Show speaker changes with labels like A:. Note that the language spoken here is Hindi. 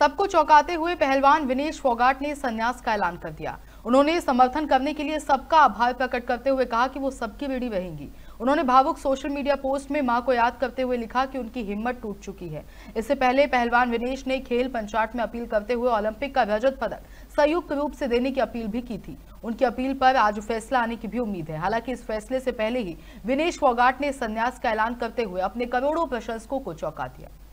A: सबको चौंकाते हुए पहलवान विनेश फोगाट ने संन्यास का ऐलान कर दिया उन्होंने समर्थन करने के लिए सबका आभार प्रकट करते हुए कहा कि वो सबकी बेड़ी बहेंगी उन्होंने भावुक सोशल मीडिया पोस्ट में मां को याद करते हुए लिखा कि उनकी हिम्मत टूट चुकी है इससे पहले पहलवान विनेश ने खेल पंचायत में अपील करते हुए ओलंपिक का रजत पदक संयुक्त रूप से देने की अपील भी की थी उनकी अपील पर आज फैसला आने की भी उम्मीद है हालांकि इस फैसले से पहले ही विनेश फोगाट ने संन्यास का ऐलान करते हुए अपने करोड़ों प्रशंसकों को चौंका दिया